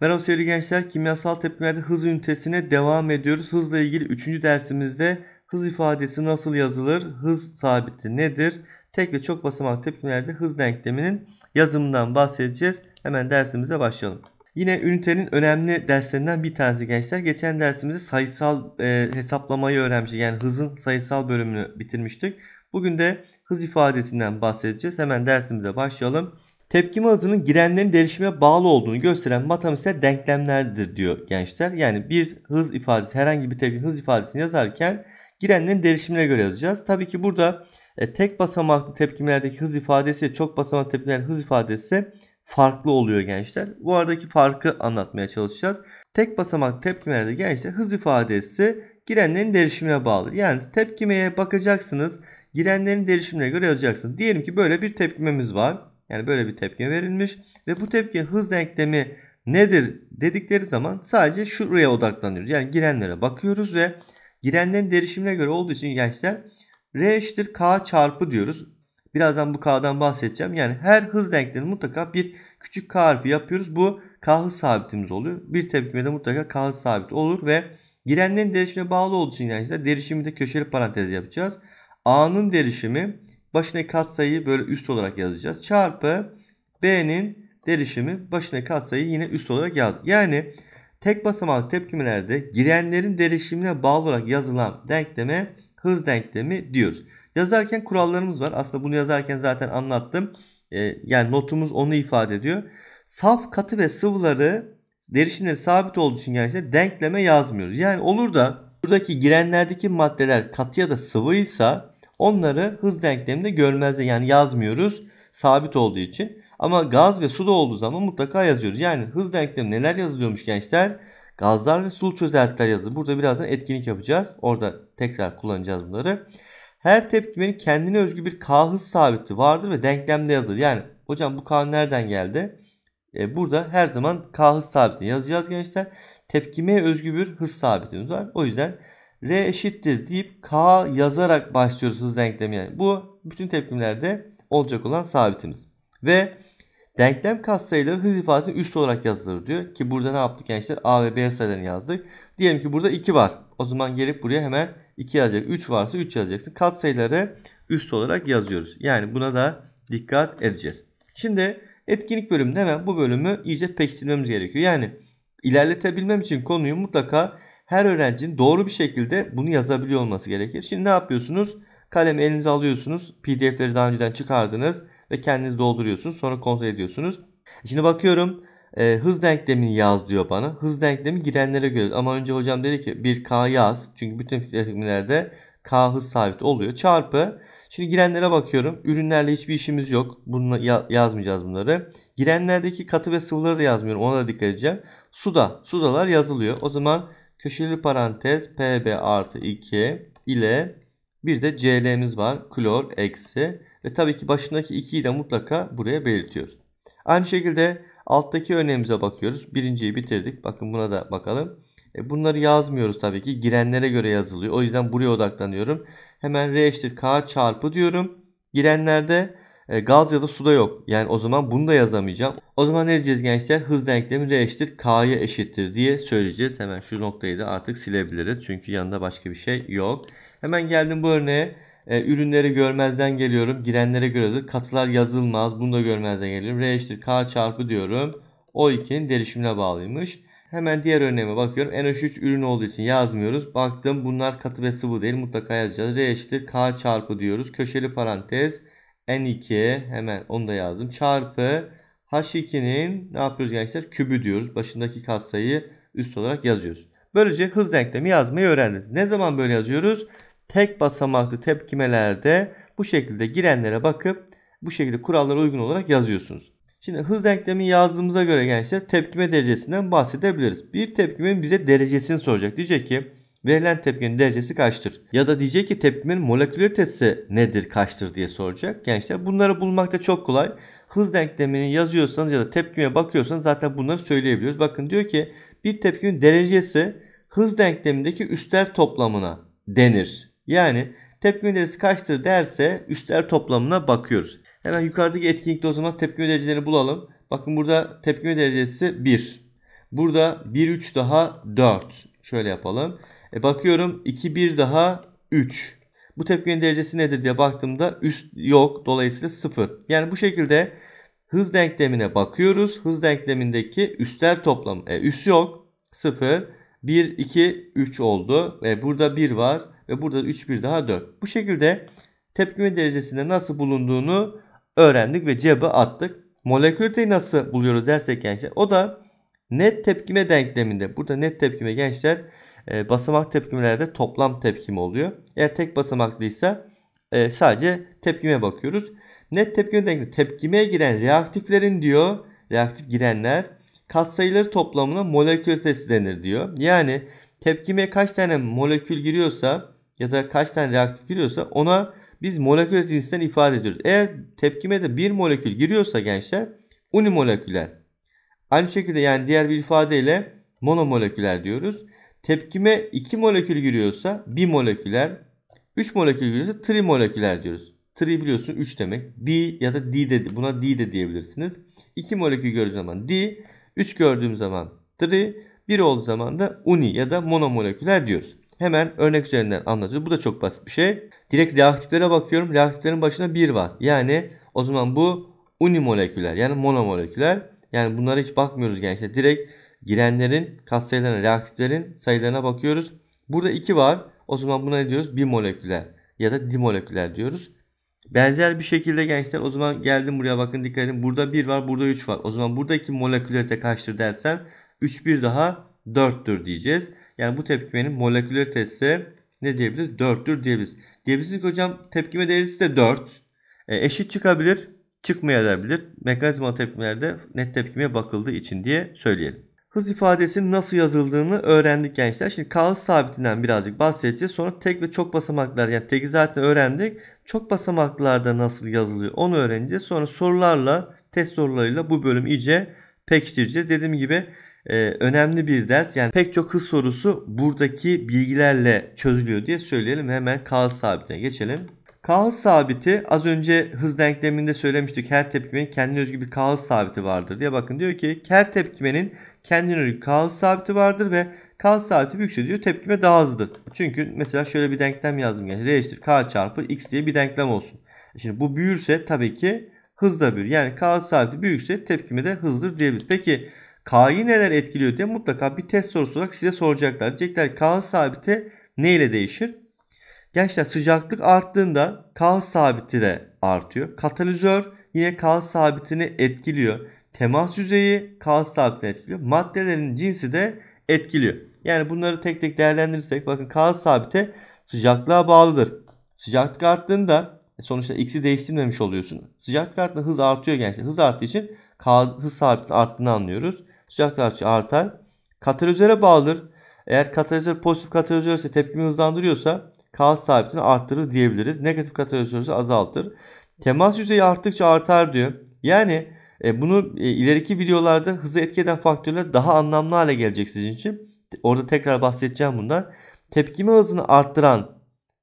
Merhaba sevgili gençler. Kimyasal tepkimerde hız ünitesine devam ediyoruz. Hızla ilgili 3. dersimizde hız ifadesi nasıl yazılır? Hız sabiti nedir? Tek ve çok basamak tepkimlerde hız denkleminin yazımından bahsedeceğiz. Hemen dersimize başlayalım. Yine ünitenin önemli derslerinden bir tanesi gençler. Geçen dersimizde sayısal e, hesaplamayı öğrenmiştik. Yani hızın sayısal bölümünü bitirmiştik. Bugün de hız ifadesinden bahsedeceğiz. Hemen dersimize başlayalım. Tepkime hızının girenlerin derişime bağlı olduğunu gösteren matematiksel denklemlerdir diyor gençler. Yani bir hız ifadesi herhangi bir tepkim hız ifadesini yazarken girenlerin derişimine göre yazacağız. Tabii ki burada e, tek basamaklı tepkimlerdeki hız ifadesi çok basamaklı tepkimler hız ifadesi farklı oluyor gençler. Bu aradaki farkı anlatmaya çalışacağız. Tek basamaklı tepkimelerde gençler hız ifadesi girenlerin derişimine bağlı. Yani tepkimeye bakacaksınız. Girenlerin derişimine göre yazacaksınız. Diyelim ki böyle bir tepkimemiz var. Yani böyle bir tepki verilmiş ve bu tepki hız denklemi nedir dedikleri zaman sadece şuraya odaklanıyoruz. Yani girenlere bakıyoruz ve girenlerin derişimine göre olduğu için gençler R eşittir K çarpı diyoruz. Birazdan bu K'dan bahsedeceğim. Yani her hız denklemi mutlaka bir küçük K harfi yapıyoruz. Bu K hız sabitimiz oluyor. Bir tepkimede mutlaka K hız sabit olur ve girenlerin derişimine bağlı olduğu için gençler derişimi de köşeli parantez yapacağız. A'nın derişimi Başına katsayıyı böyle üst olarak yazacağız. Çarpı B'nin derişimi başına katsayı yine üst olarak yazdık. Yani tek basamak tepkimelerde girenlerin derişimine bağlı olarak yazılan denkleme hız denklemi diyoruz. Yazarken kurallarımız var. Aslında bunu yazarken zaten anlattım. Ee, yani notumuz onu ifade ediyor. Saf, katı ve sıvıları derişimleri sabit olduğu için genellikle denkleme yazmıyoruz. Yani olur da buradaki girenlerdeki maddeler katı ya da sıvıysa Onları hız denkleminde görmezde yani yazmıyoruz sabit olduğu için. Ama gaz ve su da olduğu zaman mutlaka yazıyoruz. Yani hız denklemi neler yazılıyormuş gençler? Gazlar ve su çözeltiler yazılır. Burada birazdan etkinlik yapacağız. Orada tekrar kullanacağız bunları. Her tepkimenin kendine özgü bir K hız sabiti vardır ve denklemde yazılır. Yani hocam bu K nereden geldi? E, burada her zaman K hız sabitini yazacağız gençler. Tepkimeye özgü bir hız sabitimiz var. O yüzden R eşittir deyip K yazarak başlıyoruz hız denklemine. Bu bütün tepkimlerde olacak olan sabitimiz. Ve denklem katsayıları hız ifadesinin üst olarak yazılır diyor. Ki burada ne yaptık gençler? A ve B sayılarını yazdık. Diyelim ki burada 2 var. O zaman gelip buraya hemen 2 yazacak. 3 varsa 3 yazacaksın. Katsayıları üst olarak yazıyoruz. Yani buna da dikkat edeceğiz. Şimdi etkinlik bölümünde hemen bu bölümü iyice pekiştirmemiz gerekiyor. Yani ilerletebilmem için konuyu mutlaka her öğrencinin doğru bir şekilde bunu yazabiliyor olması gerekir. Şimdi ne yapıyorsunuz? Kalemi elinize alıyorsunuz. PDF'leri daha önceden çıkardınız ve kendiniz dolduruyorsunuz. Sonra kontrol ediyorsunuz. Şimdi bakıyorum e, hız denklemini yaz diyor bana. Hız denklemi girenlere göre. Ama önce hocam dedi ki bir k yaz. Çünkü bütün denklemlerde K hız sabit oluyor. Çarpı. Şimdi girenlere bakıyorum. Ürünlerle hiçbir işimiz yok. Bununla ya- yazmayacağız bunları. Girenlerdeki katı ve sıvıları da yazmıyorum. Ona da dikkat edeceğim. Suda. Sudalar yazılıyor. O zaman Köşeli parantez PB artı 2 ile bir de CL'miz var. Klor eksi. Ve tabii ki başındaki 2'yi de mutlaka buraya belirtiyoruz. Aynı şekilde alttaki örneğimize bakıyoruz. Birinciyi bitirdik. Bakın buna da bakalım. E, bunları yazmıyoruz tabii ki. Girenlere göre yazılıyor. O yüzden buraya odaklanıyorum. Hemen R eşittir K çarpı diyorum. Girenlerde e, gaz ya da suda yok. Yani o zaman bunu da yazamayacağım. O zaman ne diyeceğiz gençler? Hız denklemi R eşittir K'ya eşittir diye söyleyeceğiz. Hemen şu noktayı da artık silebiliriz. Çünkü yanında başka bir şey yok. Hemen geldim bu örneğe. E, ürünleri görmezden geliyorum. Girenlere göre yazılır. Katılar yazılmaz. Bunu da görmezden geliyorum. R eşittir K çarpı diyorum. O ikinin derişimine bağlıymış. Hemen diğer örneğime bakıyorum. NH3 ürün olduğu için yazmıyoruz. Baktım bunlar katı ve sıvı değil. Mutlaka yazacağız. R eşittir K çarpı diyoruz. Köşeli parantez. N2 hemen onu da yazdım. Çarpı H2'nin ne yapıyoruz gençler? Kübü diyoruz. Başındaki katsayı üst olarak yazıyoruz. Böylece hız denklemi yazmayı öğrendiniz. Ne zaman böyle yazıyoruz? Tek basamaklı tepkimelerde bu şekilde girenlere bakıp bu şekilde kurallara uygun olarak yazıyorsunuz. Şimdi hız denklemi yazdığımıza göre gençler tepkime derecesinden bahsedebiliriz. Bir tepkimenin bize derecesini soracak. Diyecek ki verilen tepkinin derecesi kaçtır? Ya da diyecek ki tepkimenin molekülaritesi nedir kaçtır diye soracak gençler. Bunları bulmak da çok kolay. Hız denklemini yazıyorsanız ya da tepkime bakıyorsanız zaten bunları söyleyebiliyoruz. Bakın diyor ki bir tepkinin derecesi hız denklemindeki üstler toplamına denir. Yani tepkime derecesi kaçtır derse üstler toplamına bakıyoruz. Hemen yukarıdaki etkinlikte o zaman tepkime derecelerini bulalım. Bakın burada tepkime derecesi 1. Burada 1 3 daha 4. Şöyle yapalım. E bakıyorum 2 1 daha 3. Bu tepkinin derecesi nedir diye baktığımda üst yok. Dolayısıyla 0. Yani bu şekilde hız denklemine bakıyoruz. Hız denklemindeki üstler toplamı. E, üst yok. 0, 1, 2, 3 oldu. Ve burada 1 var. Ve burada 3, 1 daha 4. Bu şekilde tepkime derecesinde nasıl bulunduğunu öğrendik ve cebe attık. Molekülteyi nasıl buluyoruz dersek gençler. O da Net tepkime denkleminde burada net tepkime gençler e, basamak tepkimelerde toplam tepkime oluyor. Eğer tek basamaklıysa e, sadece tepkime bakıyoruz. Net tepkime denklemi tepkimeye giren reaktiflerin diyor reaktif girenler katsayıları toplamına molekül ötesi denir diyor. Yani tepkime kaç tane molekül giriyorsa ya da kaç tane reaktif giriyorsa ona biz molekül cinsinden ifade ediyoruz. Eğer tepkime de bir molekül giriyorsa gençler unimoleküler Aynı şekilde yani diğer bir ifadeyle monomoleküler diyoruz. Tepkime 2 molekül giriyorsa bimoleküler, 3 molekül giriyorsa trimoleküler diyoruz. Tri biliyorsun 3 demek. Bi ya da di de buna di de diyebilirsiniz. 2 molekül gördüğüm zaman di, 3 gördüğüm zaman tri, 1 olduğu zaman da uni ya da monomoleküler diyoruz. Hemen örnek üzerinden anlatıyoruz. Bu da çok basit bir şey. Direkt reaktiflere bakıyorum. Reaktiflerin başına 1 var. Yani o zaman bu unimoleküler yani monomoleküler. Yani bunlara hiç bakmıyoruz gençler. Direkt girenlerin, kas sayılarına, reaktiflerin sayılarına bakıyoruz. Burada 2 var. O zaman buna ne diyoruz? Bir moleküler ya da dimoleküler diyoruz. Benzer bir şekilde gençler o zaman geldim buraya bakın dikkat edin. Burada 1 var burada 3 var. O zaman buradaki molekülerite kaçtır dersen 3 bir daha 4'tür diyeceğiz. Yani bu tepkimenin molekülaritesi ne diyebiliriz? 4'tür diyebiliriz. Diyebilirsiniz ki hocam tepkime değerisi de 4. E, eşit çıkabilir çıkmayabilir. Mekanizmalı tepkilerde net tepkime bakıldığı için diye söyleyelim. Hız ifadesinin nasıl yazıldığını öğrendik gençler. Şimdi K hız sabitinden birazcık bahsedeceğiz. Sonra tek ve çok basamaklar yani teki zaten öğrendik. Çok basamaklarda nasıl yazılıyor onu öğreneceğiz. Sonra sorularla test sorularıyla bu bölüm iyice pekiştireceğiz. Dediğim gibi e, önemli bir ders. Yani pek çok hız sorusu buradaki bilgilerle çözülüyor diye söyleyelim. Hemen K hız sabitine geçelim. K sabiti az önce hız denkleminde söylemiştik. Her tepkimenin kendine özgü bir K sabiti vardır diye. Bakın diyor ki her tepkimenin kendine özgü K sabiti vardır ve K sabiti büyükse diyor tepkime daha hızlıdır. Çünkü mesela şöyle bir denklem yazdım. Yani R eşittir K çarpı X diye bir denklem olsun. Şimdi bu büyürse tabii ki hız da büyür. Yani K sabiti büyükse tepkime de hızdır diyebiliriz. Peki K'yı neler etkiliyor diye mutlaka bir test sorusu olarak size soracaklar. Diyecekler K sabiti ne ile değişir? Gençler sıcaklık arttığında K sabiti de artıyor. Katalizör yine K sabitini etkiliyor. Temas yüzeyi K sabitini etkiliyor. Maddelerin cinsi de etkiliyor. Yani bunları tek tek değerlendirirsek bakın K sabite sıcaklığa bağlıdır. Sıcaklık arttığında e, sonuçta x'i değiştirmemiş oluyorsun. Sıcaklık arttığında hız artıyor gençler. Hız arttığı için hız sabitinin arttığını anlıyoruz. Sıcaklık arttıkça artar. Katalizöre bağlıdır. Eğer katalizör pozitif katalizör ise tepkimi hızlandırıyorsa K sabitini arttırır diyebiliriz. Negatif katalizörü azaltır. Temas yüzeyi arttıkça artar diyor. Yani e, bunu e, ileriki videolarda hızı etkileyen faktörler daha anlamlı hale gelecek sizin için. Orada tekrar bahsedeceğim bundan. Tepkime hızını arttıran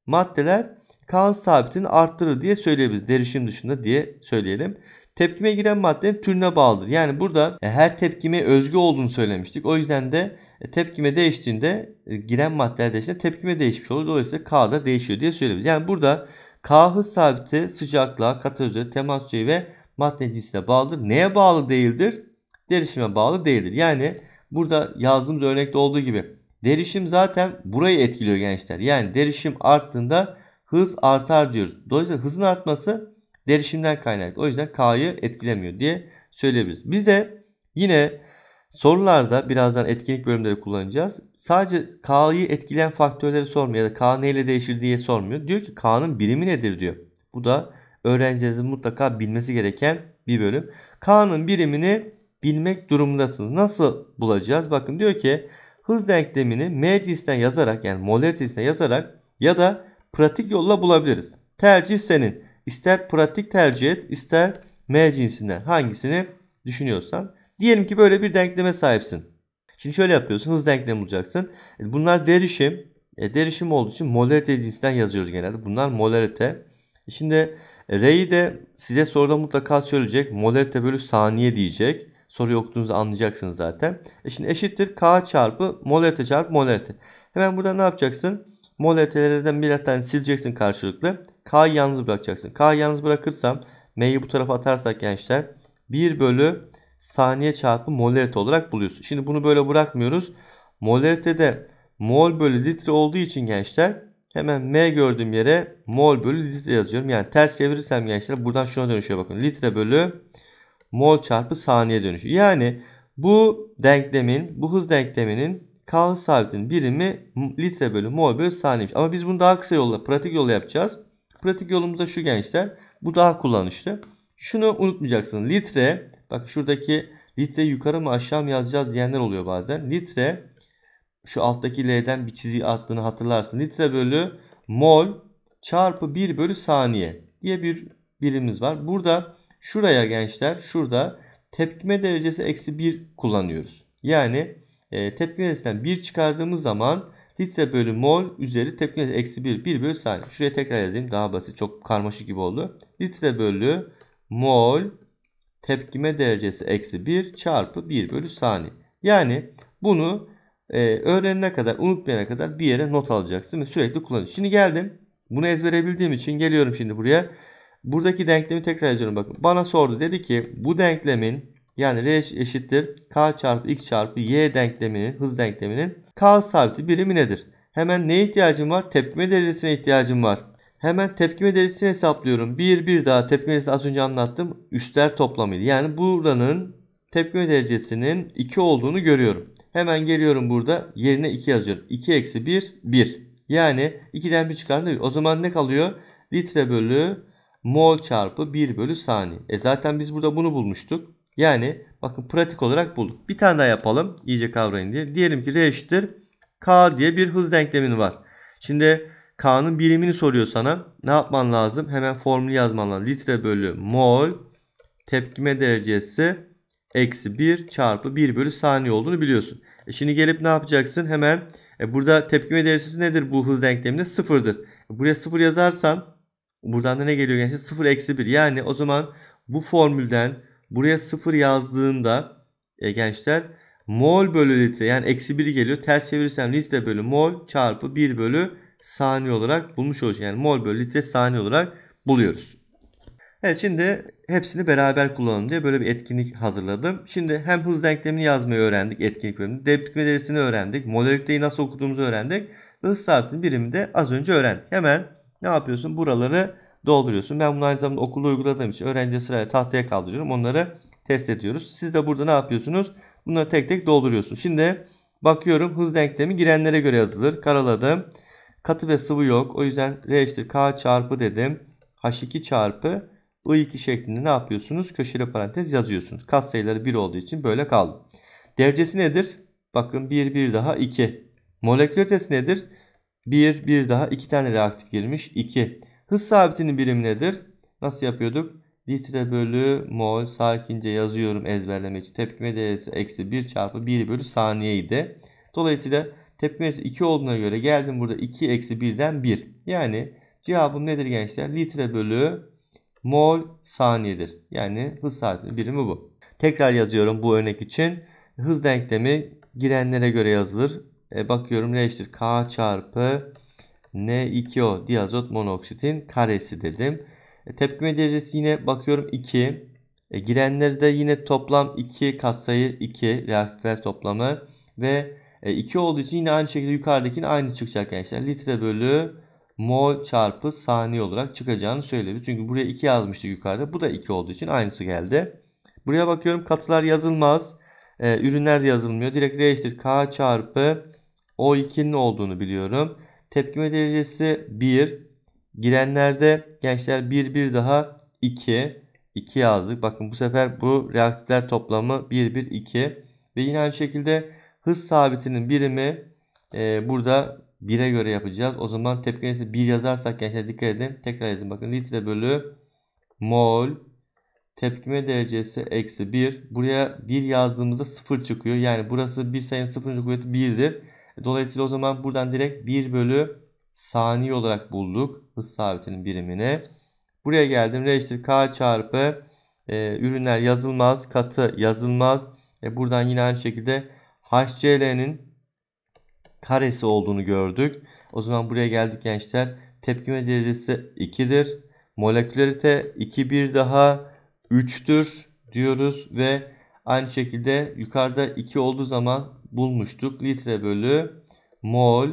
maddeler K sabitini arttırır diye söyleyebiliriz. Derişim dışında diye söyleyelim. Tepkime giren maddenin türüne bağlıdır. Yani burada e, her tepkime özgü olduğunu söylemiştik. O yüzden de e, tepkime değiştiğinde e, giren maddeler değiştiğinde tepkime değişmiş oluyor Dolayısıyla K da değişiyor diye söyleyebiliriz. Yani burada K hız sabiti sıcaklığa, katalizörü, temas suyu ve maddenin cinsine bağlıdır. Neye bağlı değildir? Derişime bağlı değildir. Yani burada yazdığımız örnekte olduğu gibi derişim zaten burayı etkiliyor gençler. Yani derişim arttığında hız artar diyoruz. Dolayısıyla hızın artması derişimden kaynaklı. O yüzden K'yı etkilemiyor diye söyleyebiliriz. Biz de yine Sorularda birazdan etkinlik bölümleri kullanacağız. Sadece K'yı etkileyen faktörleri sormuyor ya da K neyle değişir diye sormuyor. Diyor ki K'nın birimi nedir diyor. Bu da öğrencinizin mutlaka bilmesi gereken bir bölüm. K'nın birimini bilmek durumundasınız. Nasıl bulacağız? Bakın diyor ki hız denklemini M cinsinden yazarak yani moler cinsinden yazarak ya da pratik yolla bulabiliriz. Tercih senin. İster pratik tercih et ister M cinsinden hangisini düşünüyorsan. Diyelim ki böyle bir denkleme sahipsin. Şimdi şöyle yapıyorsun. Hız denklemi bulacaksın. E, bunlar derişim. E, derişim olduğu için molarite cinsinden yazıyoruz genelde. Bunlar molarite. E, şimdi e, R'yi de size soruda mutlaka söyleyecek. Molarite bölü saniye diyecek. Soru okuduğunuzu anlayacaksınız zaten. E şimdi eşittir K çarpı molarite çarpı molarite. Hemen burada ne yapacaksın? Molaritelerden bir tane sileceksin karşılıklı. K'yı yalnız bırakacaksın. K'yı yalnız bırakırsam M'yi bu tarafa atarsak gençler 1 bölü saniye çarpı molerite olarak buluyoruz. Şimdi bunu böyle bırakmıyoruz. Molerite de mol bölü litre olduğu için gençler hemen M gördüğüm yere mol bölü litre yazıyorum. Yani ters çevirirsem gençler buradan şuna dönüşüyor bakın. Litre bölü mol çarpı saniye dönüşüyor. Yani bu denklemin, bu hız denkleminin K sabitin birimi litre bölü mol bölü saniye. Ama biz bunu daha kısa yolla, pratik yolla yapacağız. Pratik yolumuz da şu gençler. Bu daha kullanışlı. Şunu unutmayacaksın. Litre Bak şuradaki litre yukarı mı aşağı mı yazacağız diyenler oluyor bazen. Litre şu alttaki L'den bir çizgi attığını hatırlarsın. Litre bölü mol çarpı 1 bölü saniye diye bir birimiz var. Burada şuraya gençler şurada tepkime derecesi eksi 1 kullanıyoruz. Yani e, tepkime derecesinden 1 çıkardığımız zaman litre bölü mol üzeri tepkime eksi 1 1 bölü saniye. Şuraya tekrar yazayım daha basit çok karmaşık gibi oldu. Litre bölü mol tepkime derecesi eksi 1 çarpı 1 bölü saniye. Yani bunu e, öğrenene kadar unutmayana kadar bir yere not alacaksın ve sürekli kullanacaksın. Şimdi geldim. Bunu ezbere için geliyorum şimdi buraya. Buradaki denklemi tekrar yazıyorum. Bakın bana sordu. Dedi ki bu denklemin yani R eşittir K çarpı X çarpı Y denkleminin hız denkleminin K sabiti birimi nedir? Hemen neye ihtiyacım var? Tepkime derecesine ihtiyacım var. Hemen tepkime derecesini hesaplıyorum. 1 1 daha tepkime derecesini az önce anlattım. Üstler toplamıydı. Yani buranın tepkime derecesinin 2 olduğunu görüyorum. Hemen geliyorum burada yerine 2 yazıyorum. 2 eksi 1 1. Yani 2'den 1 çıkardı O zaman ne kalıyor? Litre bölü mol çarpı 1 bölü saniye. E zaten biz burada bunu bulmuştuk. Yani bakın pratik olarak bulduk. Bir tane daha yapalım. iyice kavrayın diye. Diyelim ki R eşittir K diye bir hız denklemini var. Şimdi K'nın birimini soruyor sana. Ne yapman lazım? Hemen formülü yazman lazım. Litre bölü mol tepkime derecesi eksi 1 çarpı 1 bölü saniye olduğunu biliyorsun. E şimdi gelip ne yapacaksın? Hemen e burada tepkime derecesi nedir bu hız denkleminde? Sıfırdır. E buraya sıfır yazarsan buradan da ne geliyor gençler? Sıfır eksi 1. Yani o zaman bu formülden buraya sıfır yazdığında e gençler mol bölü litre yani eksi 1 geliyor. Ters çevirirsem litre bölü mol çarpı 1 bölü saniye olarak bulmuş olacağız. Yani mol bölü litre saniye olarak buluyoruz. Evet şimdi hepsini beraber kullanalım diye böyle bir etkinlik hazırladım. Şimdi hem hız denklemini yazmayı öğrendik etkinlik bölümünde. Depkime derisini öğrendik. Molariteyi nasıl okuduğumuzu öğrendik. ve Hız saatinin birimi de az önce öğrendik. Hemen ne yapıyorsun? Buraları dolduruyorsun. Ben bunu aynı zamanda okulda uyguladığım için öğrenci sırayla tahtaya kaldırıyorum. Onları test ediyoruz. Siz de burada ne yapıyorsunuz? Bunları tek tek dolduruyorsun. Şimdi bakıyorum hız denklemi girenlere göre yazılır. Karaladım. Katı ve sıvı yok. O yüzden R eşittir K çarpı dedim. H2 çarpı I2 şeklinde ne yapıyorsunuz? Köşeli parantez yazıyorsunuz. Kat sayıları 1 olduğu için böyle kaldı. Derecesi nedir? Bakın 1, 1 daha 2. Molekülitesi nedir? 1, 1 daha 2 tane reaktif girmiş. 2. Hız sabitinin birimi nedir? Nasıl yapıyorduk? Litre bölü mol sakince yazıyorum ezberlemek için. Tepkime değerisi eksi 1 çarpı 1 bölü saniyeydi. Dolayısıyla Tepki verisi 2 olduğuna göre geldim burada 2 eksi 1'den 1. Yani cevabım nedir gençler? Litre bölü mol saniyedir. Yani hız saatinin birimi bu. Tekrar yazıyorum bu örnek için. Hız denklemi girenlere göre yazılır. E, bakıyorum ne eşittir? K çarpı N2O diazot monoksitin karesi dedim. E, tepkime derecesi yine bakıyorum 2. E, girenleri de yine toplam 2 katsayı 2 reaktifler toplamı ve e, 2 olduğu için yine aynı şekilde yukarıdakinin aynı çıkacak arkadaşlar. Litre bölü mol çarpı saniye olarak çıkacağını söyleyebiliriz. Çünkü buraya 2 yazmıştık yukarıda. Bu da 2 olduğu için aynısı geldi. Buraya bakıyorum katılar yazılmaz. E, ürünler de yazılmıyor. Direkt R K çarpı O2'nin olduğunu biliyorum. Tepkime derecesi 1. Girenlerde gençler 1 1 daha 2. 2 yazdık. Bakın bu sefer bu reaktifler toplamı 1 1 2. Ve yine aynı şekilde Hız sabitinin birimi e, burada 1'e göre yapacağız. O zaman tepkinesi 1 yazarsak gençler dikkat edin. Tekrar yazın bakın. Litre bölü mol tepkime derecesi eksi 1. Buraya 1 yazdığımızda 0 çıkıyor. Yani burası bir sayının 0. kuvveti 1'dir. Dolayısıyla o zaman buradan direkt 1 bölü saniye olarak bulduk. Hız sabitinin birimini. Buraya geldim. R eşittir K çarpı e, ürünler yazılmaz. Katı yazılmaz. E, buradan yine aynı şekilde HCL'nin karesi olduğunu gördük. O zaman buraya geldik gençler. Tepkime derecesi 2'dir. Molekülerite 2 1 daha 3'tür diyoruz ve aynı şekilde yukarıda 2 olduğu zaman bulmuştuk. Litre bölü mol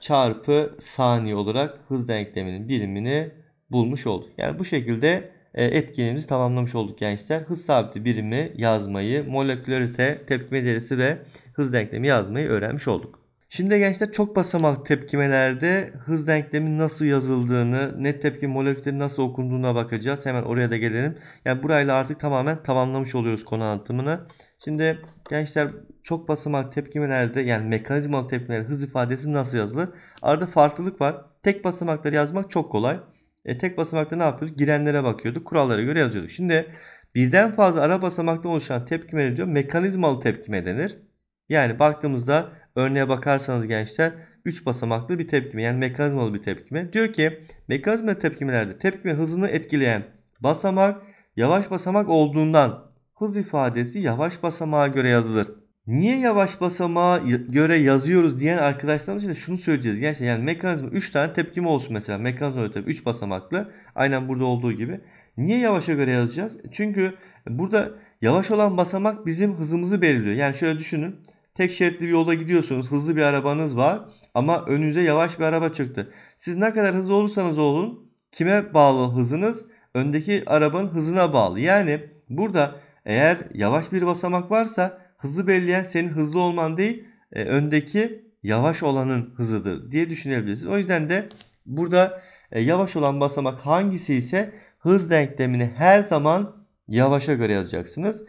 çarpı saniye olarak hız denkleminin birimini bulmuş olduk. Yani bu şekilde e, etkinliğimizi tamamlamış olduk gençler. Hız sabiti birimi yazmayı, molekülerite, tepkime derisi ve hız denklemi yazmayı öğrenmiş olduk. Şimdi gençler çok basamak tepkimelerde hız denklemin nasıl yazıldığını, net tepki molekülleri nasıl okunduğuna bakacağız. Hemen oraya da gelelim. Yani burayla artık tamamen tamamlamış oluyoruz konu anlatımını. Şimdi gençler çok basamak tepkimelerde yani mekanizmalı tepkimelerde hız ifadesi nasıl yazılır? Arada farklılık var. Tek basamakları yazmak çok kolay. E, tek basamakta ne yapıyorduk? Girenlere bakıyorduk. Kurallara göre yazıyorduk. Şimdi birden fazla ara basamakta oluşan tepkime ne diyor? Mekanizmalı tepkime denir. Yani baktığımızda örneğe bakarsanız gençler 3 basamaklı bir tepkime yani mekanizmalı bir tepkime. Diyor ki mekanizmalı tepkimelerde tepkime hızını etkileyen basamak yavaş basamak olduğundan hız ifadesi yavaş basamağa göre yazılır. Niye yavaş basamağa göre yazıyoruz diyen arkadaşlarımız için şunu söyleyeceğiz. Gerçekten yani mekanizma 3 tane tepkime olsun mesela. Mekanizma öyle tepki 3 basamaklı. Aynen burada olduğu gibi. Niye yavaşa göre yazacağız? Çünkü burada yavaş olan basamak bizim hızımızı belirliyor. Yani şöyle düşünün. Tek şeritli bir yolda gidiyorsunuz. Hızlı bir arabanız var ama önünüze yavaş bir araba çıktı. Siz ne kadar hızlı olursanız olun kime bağlı hızınız? Öndeki arabanın hızına bağlı. Yani burada eğer yavaş bir basamak varsa Hızı belirleyen senin hızlı olman değil e, öndeki yavaş olanın hızıdır diye düşünebilirsin. O yüzden de burada e, yavaş olan basamak hangisi ise hız denklemini her zaman yavaşa göre yazacaksınız.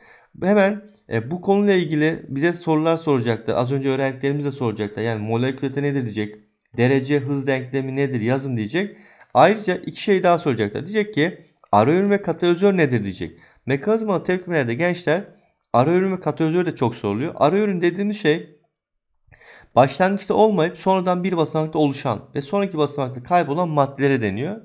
Hemen e, bu konuyla ilgili bize sorular soracaktı. Az önce öğrendiklerimiz de soracaktı. Yani molekülte nedir diyecek. Derece hız denklemi nedir yazın diyecek. Ayrıca iki şey daha soracaklar. Diyecek ki arayün ve katalizör nedir diyecek. Mekanizmalı tepkimelerde gençler Ara ürün ve katalizör de çok soruluyor. Ara ürün dediğimiz şey başlangıçta olmayıp sonradan bir basamakta oluşan ve sonraki basamakta kaybolan maddelere deniyor.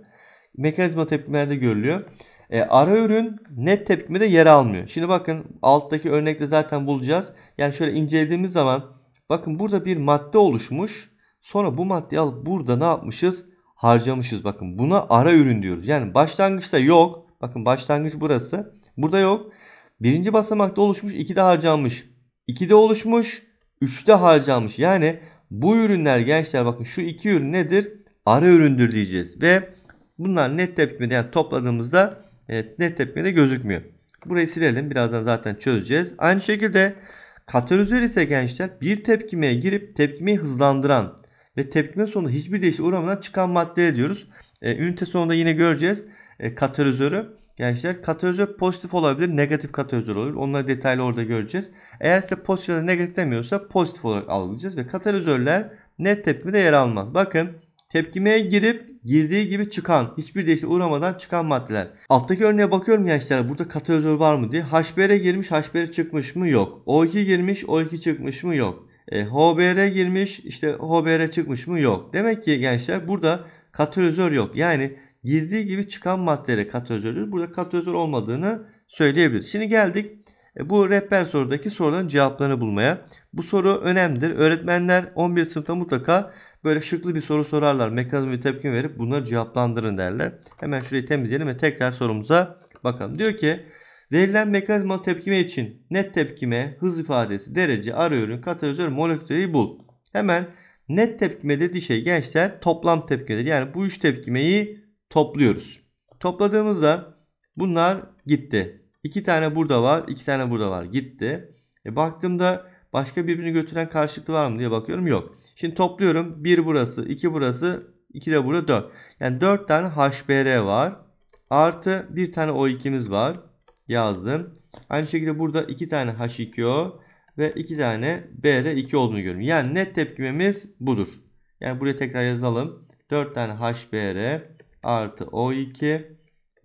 Mekanizma tepkimlerde görülüyor. E, ara ürün net tepkimede yer almıyor. Şimdi bakın alttaki örnekte zaten bulacağız. Yani şöyle incelediğimiz zaman bakın burada bir madde oluşmuş. Sonra bu maddeyi alıp burada ne yapmışız? Harcamışız bakın. Buna ara ürün diyoruz. Yani başlangıçta yok. Bakın başlangıç burası. Burada yok. Birinci basamakta oluşmuş, 2'de harcanmış. 2'de oluşmuş, 3'te harcanmış. Yani bu ürünler gençler bakın şu iki ürün nedir? Ara üründür diyeceğiz. Ve bunlar net tepkimede yani topladığımızda evet, net tepkimede gözükmüyor. Burayı silelim. Birazdan zaten çözeceğiz. Aynı şekilde katalizör ise gençler bir tepkimeye girip tepkimeyi hızlandıran ve tepkime sonunda hiçbir değişik uğramadan çıkan madde diyoruz. E, ünite sonunda yine göreceğiz e, katalizörü. Gençler katalizör pozitif olabilir, negatif katalizör olur. Onları detaylı orada göreceğiz. Eğer size pozitif ya da negatif demiyorsa pozitif olarak algılayacağız ve katalizörler net tepkimede yer almaz. Bakın tepkimeye girip girdiği gibi çıkan, hiçbir değişikliğe uğramadan çıkan maddeler. Alttaki örneğe bakıyorum gençler burada katalizör var mı diye. HBr girmiş, HBr çıkmış mı? Yok. O2 girmiş, O2 çıkmış mı? Yok. E, HBr girmiş, işte HBr çıkmış mı? Yok. Demek ki gençler burada katalizör yok. Yani girdiği gibi çıkan maddelere katalizör Burada katalizör olmadığını söyleyebiliriz. Şimdi geldik e, bu rehber sorudaki soruların cevaplarını bulmaya. Bu soru önemlidir. Öğretmenler 11 sınıfta mutlaka böyle şıklı bir soru sorarlar. Mekanizma ve tepkin verip bunları cevaplandırın derler. Hemen şurayı temizleyelim ve tekrar sorumuza bakalım. Diyor ki verilen mekanizma tepkime için net tepkime, hız ifadesi, derece, ara ürün, katalizör, molekülü bul. Hemen net tepkime dediği şey gençler toplam tepkimedir. Yani bu üç tepkimeyi topluyoruz. Topladığımızda bunlar gitti. İki tane burada var, iki tane burada var. Gitti. E baktığımda başka birbirini götüren karşılıklı var mı diye bakıyorum. Yok. Şimdi topluyorum. Bir burası, iki burası, iki de burada dört. Yani 4 tane HBR var. Artı bir tane O2'miz var. Yazdım. Aynı şekilde burada iki tane H2O ve iki tane BR2 olduğunu görüyorum. Yani net tepkimemiz budur. Yani buraya tekrar yazalım. 4 tane HBR artı O2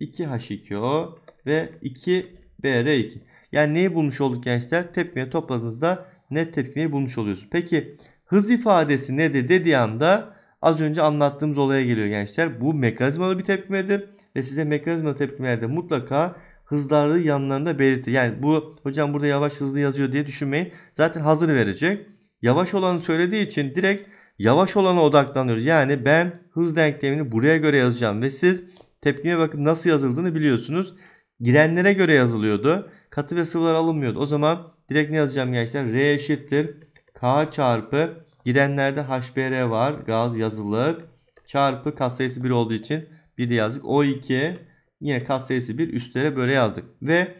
2H2O ve 2BR2. Yani neyi bulmuş olduk gençler? Tepkime topladığınızda net tepkimeyi bulmuş oluyorsunuz. Peki hız ifadesi nedir dediği anda az önce anlattığımız olaya geliyor gençler. Bu mekanizmalı bir tepkimedir ve size mekanizmalı tepkimelerde mutlaka hızları yanlarında belirtir. Yani bu hocam burada yavaş hızlı yazıyor diye düşünmeyin. Zaten hazır verecek. Yavaş olanı söylediği için direkt yavaş olana odaklanıyoruz. Yani ben hız denklemini buraya göre yazacağım ve siz tepkime bakın nasıl yazıldığını biliyorsunuz. Girenlere göre yazılıyordu. Katı ve sıvılar alınmıyordu. O zaman direkt ne yazacağım gençler? R eşittir. K çarpı girenlerde HBr var. Gaz yazılık. Çarpı katsayısı 1 olduğu için 1 de yazdık. O2 yine katsayısı 1 üstlere böyle yazdık. Ve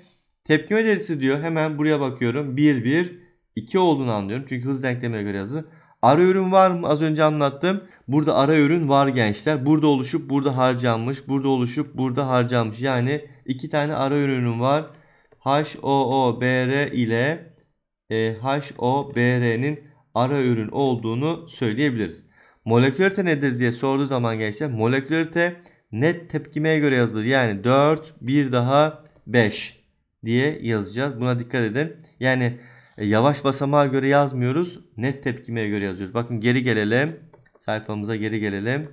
tepkime derisi diyor. Hemen buraya bakıyorum. 1 1 2 olduğunu anlıyorum. Çünkü hız denklemine göre yazılı. Ara ürün var mı? Az önce anlattım. Burada ara ürün var gençler. Burada oluşup burada harcanmış. Burada oluşup burada harcanmış. Yani iki tane ara ürünüm var. HOOBR ile e, HOBR'nin ara ürün olduğunu söyleyebiliriz. Molekülerite nedir diye sorduğu zaman gençler molekülerite net tepkimeye göre yazılır. Yani 4, bir daha 5 diye yazacağız. Buna dikkat edin. Yani e, yavaş basamağa göre yazmıyoruz. Net tepkimeye göre yazıyoruz. Bakın geri gelelim. Sayfamıza geri gelelim.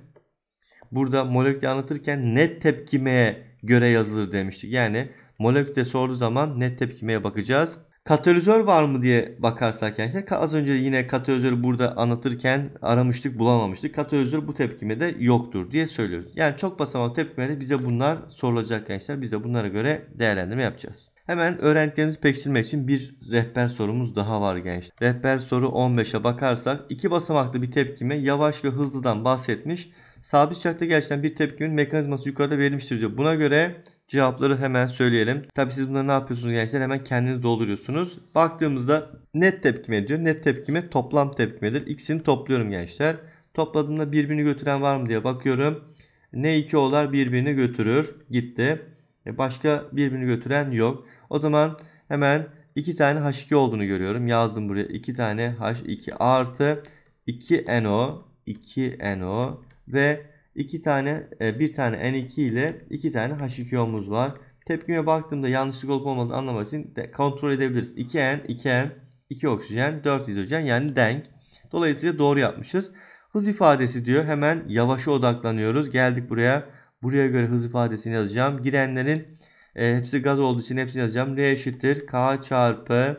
Burada molekülü anlatırken net tepkimeye göre yazılır demiştik. Yani molekülde sorduğu zaman net tepkimeye bakacağız. Katalizör var mı diye bakarsak arkadaşlar yani az önce yine katalizörü burada anlatırken aramıştık bulamamıştık. Katalizör bu tepkimede yoktur diye söylüyoruz. Yani çok basamak tepkimede bize bunlar sorulacak gençler, Biz de bunlara göre değerlendirme yapacağız. Hemen öğrencilerimizi pekiştirmek için bir rehber sorumuz daha var gençler. Rehber soru 15'e bakarsak iki basamaklı bir tepkime yavaş ve hızlıdan bahsetmiş. Sabit sıcakta gerçekten bir tepkimin mekanizması yukarıda verilmiştir diyor. Buna göre cevapları hemen söyleyelim. Tabi siz bunları ne yapıyorsunuz gençler? Hemen kendiniz dolduruyorsunuz. Baktığımızda net tepkime diyor. Net tepkime toplam tepkimedir. İkisini topluyorum gençler. Topladığımda birbirini götüren var mı diye bakıyorum. Ne iki olar birbirini götürür. Gitti. E, başka birbirini götüren yok. O zaman hemen 2 tane H2 olduğunu görüyorum. Yazdım buraya 2 tane H2 artı 2 NO 2 NO ve 2 tane e, bir tane N2 ile 2 tane H2O'muz var. Tepkime baktığımda yanlışlık olup olmadığını anlamak için de kontrol edebiliriz. 2N, 2 N 2 oksijen, 4 hidrojen yani denk. Dolayısıyla doğru yapmışız. Hız ifadesi diyor. Hemen yavaşa odaklanıyoruz. Geldik buraya. Buraya göre hız ifadesini yazacağım. Girenlerin e, hepsi gaz olduğu için hepsini yazacağım. R eşittir K çarpı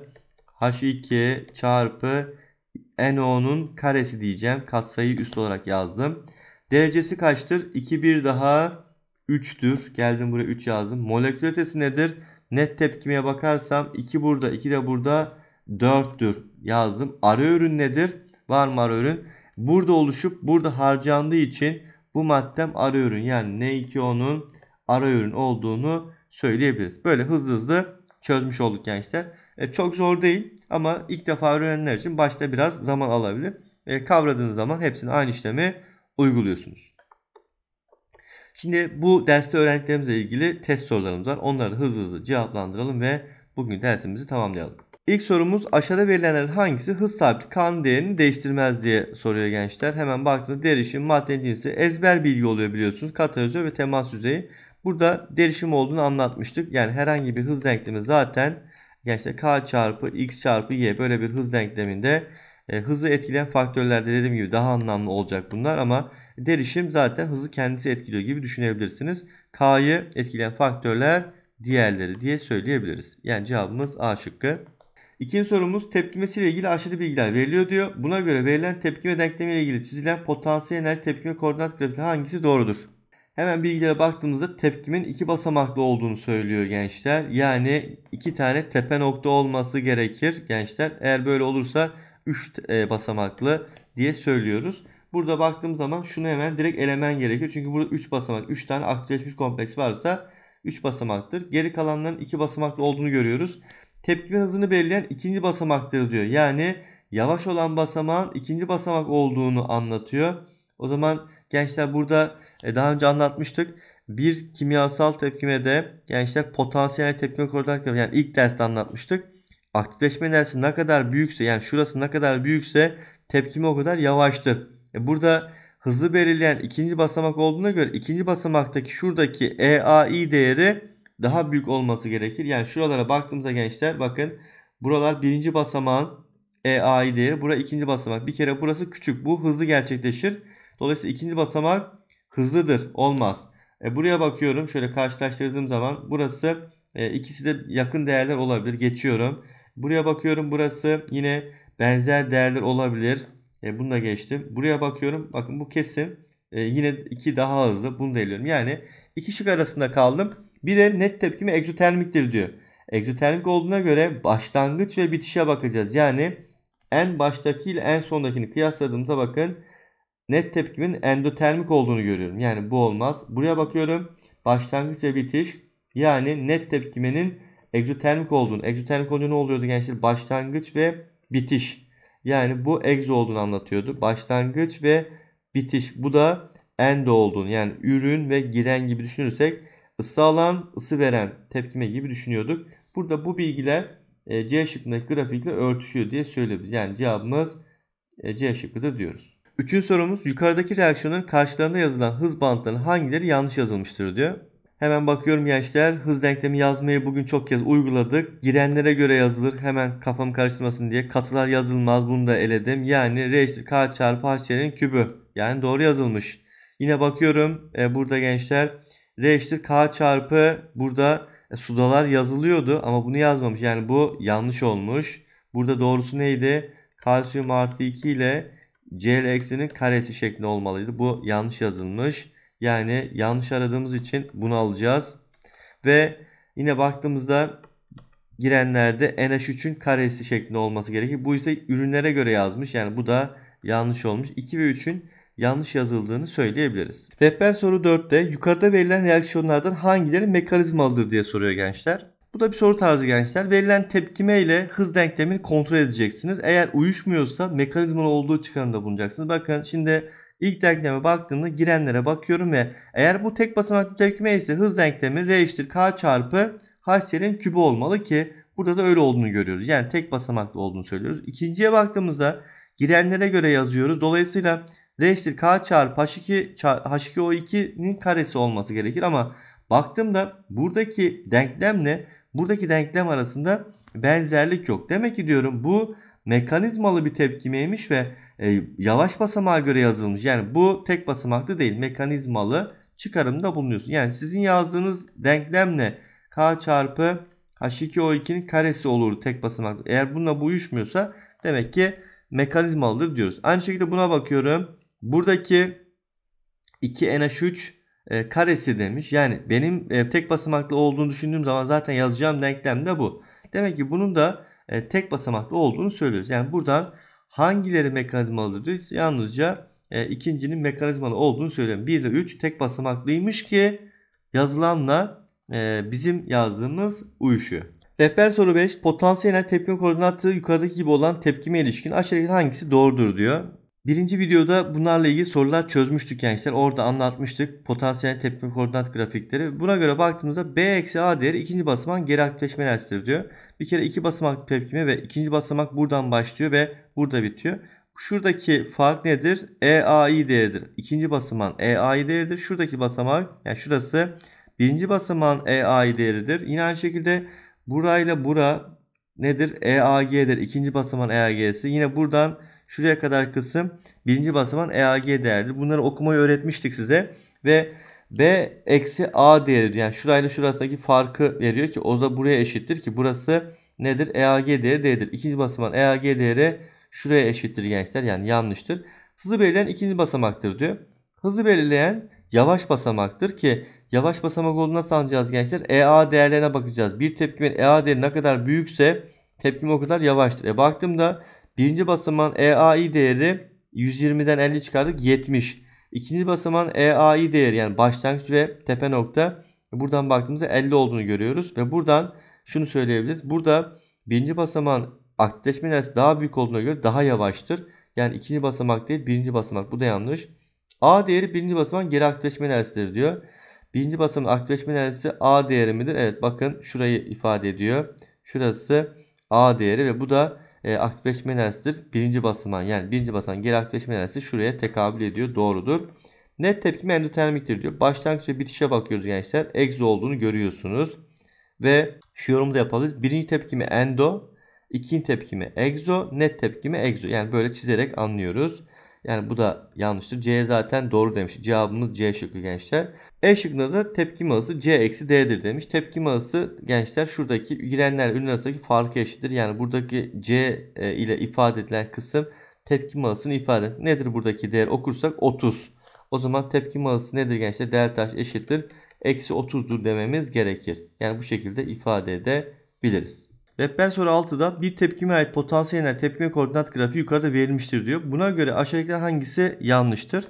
H2 çarpı NO'nun karesi diyeceğim. Katsayı üst olarak yazdım. Derecesi kaçtır? 2 1 daha 3'tür. Geldim buraya 3 yazdım. Molekülitesi nedir? Net tepkimeye bakarsam 2 burada 2 de burada 4'tür yazdım. Arı ürün nedir? Var mı arı ürün? Burada oluşup burada harcandığı için bu maddem arı ürün yani N2O'nun arı ürün olduğunu söyleyebiliriz. Böyle hızlı hızlı çözmüş olduk gençler. E, çok zor değil ama ilk defa öğrenenler için başta biraz zaman alabilir. E, kavradığınız zaman hepsini aynı işlemi uyguluyorsunuz. Şimdi bu derste öğrendiklerimizle ilgili test sorularımız var. Onları hızlı hızlı cevaplandıralım ve bugün dersimizi tamamlayalım. İlk sorumuz aşağıda verilenlerin hangisi hız sabit kanun değerini değiştirmez diye soruyor gençler. Hemen baktığınızda derişim, maddenin cinsi ezber bilgi oluyor biliyorsunuz. Katalizör ve temas yüzeyi. Burada derişim olduğunu anlatmıştık. Yani herhangi bir hız denklemi zaten yani işte k çarpı x çarpı y böyle bir hız denkleminde e, hızı etkileyen faktörlerde dediğim gibi daha anlamlı olacak bunlar ama derişim zaten hızı kendisi etkiliyor gibi düşünebilirsiniz. K'yı etkileyen faktörler diğerleri diye söyleyebiliriz. Yani cevabımız A şıkkı. İkinci sorumuz tepkimesiyle ilgili aşırı bilgiler veriliyor diyor. Buna göre verilen tepkime denklemi ile ilgili çizilen potansiyel enerji tepkime koordinat grafiği hangisi doğrudur? Hemen bilgilere baktığımızda tepkimin iki basamaklı olduğunu söylüyor gençler. Yani iki tane tepe nokta olması gerekir gençler. Eğer böyle olursa 3 e, basamaklı diye söylüyoruz. Burada baktığım zaman şunu hemen direkt elemen gerekir. Çünkü burada 3 basamak, 3 tane aktifleşmiş kompleks varsa 3 basamaktır. Geri kalanların 2 basamaklı olduğunu görüyoruz. Tepkimin hızını belirleyen ikinci basamaktır diyor. Yani yavaş olan basamağın ikinci basamak olduğunu anlatıyor. O zaman gençler burada e, daha önce anlatmıştık. Bir kimyasal tepkime de gençler potansiyel tepkime korunmak yani ilk derste anlatmıştık. Aktifleşme enerjisi ne kadar büyükse yani şurası ne kadar büyükse tepkime o kadar yavaştır. E, burada hızı belirleyen ikinci basamak olduğuna göre ikinci basamaktaki şuradaki EAI değeri daha büyük olması gerekir. Yani şuralara baktığımızda gençler bakın buralar birinci basamağın EAI değeri. Bura ikinci basamak. Bir kere burası küçük. Bu hızlı gerçekleşir. Dolayısıyla ikinci basamak hızlıdır. Olmaz. E, buraya bakıyorum. Şöyle karşılaştırdığım zaman burası e, ikisi de yakın değerler olabilir. Geçiyorum. Buraya bakıyorum. Burası yine benzer değerler olabilir. E, bunu da geçtim. Buraya bakıyorum. Bakın bu kesin. E, yine iki daha hızlı. Bunu da eliyorum. Yani iki şık arasında kaldım. Bir de net tepkimi egzotermiktir diyor. Egzotermik olduğuna göre başlangıç ve bitişe bakacağız. Yani en baştaki ile en sondakini kıyasladığımızda bakın net tepkimin endotermik olduğunu görüyorum. Yani bu olmaz. Buraya bakıyorum. Başlangıç ve bitiş. Yani net tepkimenin egzotermik olduğunu. Egzotermik olunca ne oluyordu gençler? Başlangıç ve bitiş. Yani bu egzo olduğunu anlatıyordu. Başlangıç ve bitiş. Bu da endo olduğunu yani ürün ve giren gibi düşünürsek ısı alan, ısı veren tepkime gibi düşünüyorduk. Burada bu bilgiler e, C şıkkındaki grafikle örtüşüyor diye söyleyebiliriz. Yani cevabımız e, C şıkkıdır diyoruz. Üçüncü sorumuz yukarıdaki reaksiyonun karşılarına yazılan hız bantlarının hangileri yanlış yazılmıştır diyor. Hemen bakıyorum gençler hız denklemi yazmayı bugün çok kez uyguladık. Girenlere göre yazılır hemen kafam karıştırmasın diye katılar yazılmaz bunu da eledim. Yani R K çarpı H'nin kübü yani doğru yazılmış. Yine bakıyorum e, burada gençler R K çarpı burada e, sudalar yazılıyordu ama bunu yazmamış. Yani bu yanlış olmuş. Burada doğrusu neydi? Kalsiyum artı 2 ile CL eksinin karesi şekli olmalıydı. Bu yanlış yazılmış. Yani yanlış aradığımız için bunu alacağız. Ve yine baktığımızda girenlerde NH3'ün karesi şeklinde olması gerekir. Bu ise ürünlere göre yazmış. Yani bu da yanlış olmuş. 2 ve 3'ün yanlış yazıldığını söyleyebiliriz. Rehber soru 4'te yukarıda verilen reaksiyonlardan hangileri mekanizmalıdır diye soruyor gençler. Bu da bir soru tarzı gençler. Verilen tepkime ile hız denklemini kontrol edeceksiniz. Eğer uyuşmuyorsa mekanizmanın olduğu çıkarımda bulunacaksınız. Bakın şimdi ilk denkleme baktığımda girenlere bakıyorum ve eğer bu tek basamaklı tepkime ise hız denklemi R eşittir K çarpı HC'nin kübü olmalı ki burada da öyle olduğunu görüyoruz. Yani tek basamaklı olduğunu söylüyoruz. İkinciye baktığımızda girenlere göre yazıyoruz. Dolayısıyla R eşittir K çarpı H2, H2O2'nin karesi olması gerekir ama baktığımda buradaki denklemle buradaki denklem arasında benzerlik yok. Demek ki diyorum bu mekanizmalı bir tepkimeymiş ve e, yavaş basamağa göre yazılmış. Yani bu tek basamaklı değil mekanizmalı çıkarımda bulunuyorsun. Yani sizin yazdığınız denklemle K çarpı H2O2'nin karesi olur tek basamaklı. Eğer bununla bu uyuşmuyorsa demek ki mekanizmalıdır diyoruz. Aynı şekilde buna bakıyorum. Buradaki 2NH3 e, karesi demiş. Yani benim e, tek basamaklı olduğunu düşündüğüm zaman zaten yazacağım denklem de bu. Demek ki bunun da e, tek basamaklı olduğunu söylüyoruz. Yani buradan hangileri mekanizmalıdır diyoruz. Yalnızca e, ikincinin mekanizmalı olduğunu söylüyorum. 1 ile 3 tek basamaklıymış ki yazılanla e, bizim yazdığımız uyuşuyor. Rehber soru 5. Potansiyel tepkim koordinatı yukarıdaki gibi olan tepkime ilişkin aşağıdaki hangisi doğrudur diyor. Birinci videoda bunlarla ilgili sorular çözmüştük gençler. Orada anlatmıştık potansiyel tepkim koordinat grafikleri. Buna göre baktığımızda B eksi A değeri ikinci basamak geri aktifleşme enerjisidir diyor. Bir kere iki basamak tepkime ve ikinci basamak buradan başlıyor ve burada bitiyor. Şuradaki fark nedir? EAI değeridir. İkinci basamağın EAI değeridir. Şuradaki basamak yani şurası birinci basamağın EAI değeridir. Yine aynı şekilde burayla bura nedir? EAG'dir. İkinci basamağın EAG'si. Yine buradan Şuraya kadar kısım birinci basaman EAG değerli. Bunları okumayı öğretmiştik size. Ve B eksi A değeri yani şurayla şurasındaki farkı veriyor ki o da buraya eşittir ki burası nedir? EAG değeri D'dir. İkinci basaman EAG değeri şuraya eşittir gençler yani yanlıştır. Hızı belirleyen ikinci basamaktır diyor. Hızı belirleyen yavaş basamaktır ki yavaş basamak olduğunu nasıl anlayacağız gençler? EA değerlerine bakacağız. Bir tepkimin EA değeri ne kadar büyükse tepkim o kadar yavaştır. E baktığımda Birinci basamağın EAI değeri 120'den 50 çıkardık 70. İkinci basamağın EAI değeri yani başlangıç ve tepe nokta buradan baktığımızda 50 olduğunu görüyoruz. Ve buradan şunu söyleyebiliriz. Burada birinci basamağın aktifleşme enerjisi daha büyük olduğuna göre daha yavaştır. Yani ikinci basamak değil birinci basamak. Bu da yanlış. A değeri birinci basamağın geri aktifleşme enerjisidir diyor. Birinci basamın aktifleşme enerjisi A değeri midir? Evet bakın şurayı ifade ediyor. Şurası A değeri ve bu da e, aktifleşme enerjisidir. Birinci basaman yani birinci basaman geri aktifleşme enerjisi şuraya tekabül ediyor. Doğrudur. Net tepkime endotermiktir diyor. Başlangıç ve bitişe bakıyoruz gençler. Egzo olduğunu görüyorsunuz. Ve şu yorumu da yapabiliriz. Birinci tepkimi endo, ikinci tepkimi egzo, net tepkimi egzo. Yani böyle çizerek anlıyoruz. Yani bu da yanlıştır. C zaten doğru demiş. Cevabımız C şıkkı gençler. E şıkkında da tepkime ısı C eksi D'dir demiş. Tepkime ısı gençler şuradaki girenler ürün arasındaki farkı eşittir. Yani buradaki C e, ile ifade edilen kısım tepkime ısını ifade eder. Nedir buradaki değer okursak 30. O zaman tepkime ısı nedir gençler? Delta eşittir. Eksi 30'dur dememiz gerekir. Yani bu şekilde ifade edebiliriz. Rehber soru 6'da bir tepkime ait potansiyel tepkime koordinat grafiği yukarıda verilmiştir diyor. Buna göre aşağıdakiler hangisi yanlıştır?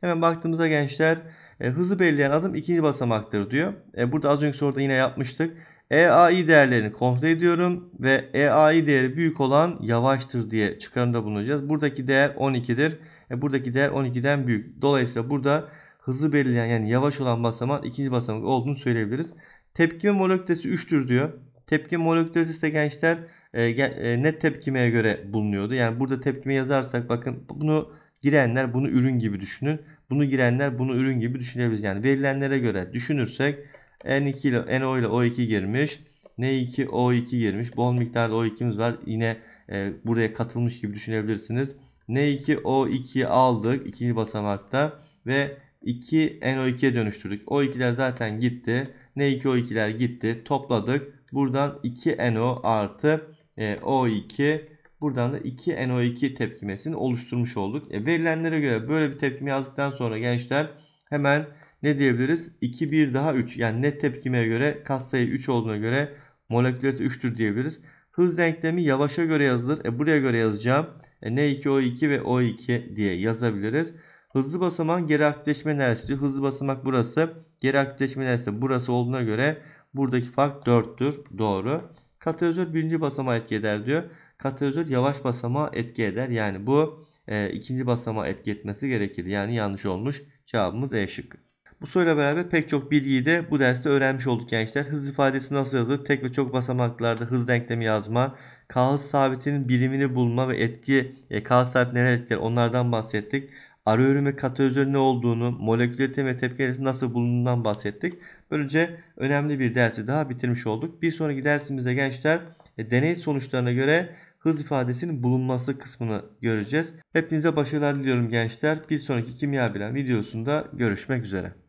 Hemen baktığımızda gençler e, hızı belirleyen adım ikinci basamaktır diyor. E, burada az önce soruda yine yapmıştık. EAI değerlerini kontrol ediyorum ve EAI değeri büyük olan yavaştır diye çıkarımda bulunacağız. Buradaki değer 12'dir. E, buradaki değer 12'den büyük. Dolayısıyla burada hızı belirleyen yani yavaş olan basamak ikinci basamak olduğunu söyleyebiliriz. Tepkime molekülesi 3'tür diyor. Tepki molekülü ise gençler e, e, net tepkimeye göre bulunuyordu. Yani burada tepkime yazarsak bakın bunu girenler bunu ürün gibi düşünün. Bunu girenler bunu ürün gibi düşünebiliriz. Yani verilenlere göre düşünürsek N2 ile NO ile O2 girmiş. N2 O2 girmiş. Bol miktarda O2'miz var. Yine e, buraya katılmış gibi düşünebilirsiniz. N2 O2'yi aldık ikinci basamakta ve 2 NO2'ye dönüştürdük. O2'ler zaten gitti. N2 O2'ler gitti. Topladık. Buradan 2NO artı e, O2. Buradan da 2NO2 tepkimesini oluşturmuş olduk. E, verilenlere göre böyle bir tepkime yazdıktan sonra gençler hemen ne diyebiliriz? 2 1 daha 3 yani net tepkimeye göre katsayı 3 olduğuna göre molekülerite 3'tür diyebiliriz. Hız denklemi yavaşa göre yazılır. E, buraya göre yazacağım. E, N2O2 ve O2 diye yazabiliriz. Hızlı basamak geri aktifleşme neresi? Hızlı basamak burası. Geri aktifleşme neresi? burası olduğuna göre Buradaki fark 4'tür. Doğru. Katalizör birinci basamağa etki eder diyor. Katalizör yavaş basamağa etki eder. Yani bu e, ikinci basamağa etki etmesi gerekir. Yani yanlış olmuş. Cevabımız E şıkkı. Bu soruyla beraber pek çok bilgiyi de bu derste öğrenmiş olduk gençler. Hız ifadesi nasıl yazılır? Tek ve çok basamaklarda hız denklemi yazma, k hız sabitinin birimini bulma ve etki, e, k hız sabit neler etkiler onlardan bahsettik. Ara ve katalizör ne olduğunu, molekülerite ve tepki nasıl bulunduğundan bahsettik. Böylece önemli bir dersi daha bitirmiş olduk. Bir sonraki dersimizde gençler e, deney sonuçlarına göre hız ifadesinin bulunması kısmını göreceğiz. Hepinize başarılar diliyorum gençler. Bir sonraki kimya bilen videosunda görüşmek üzere.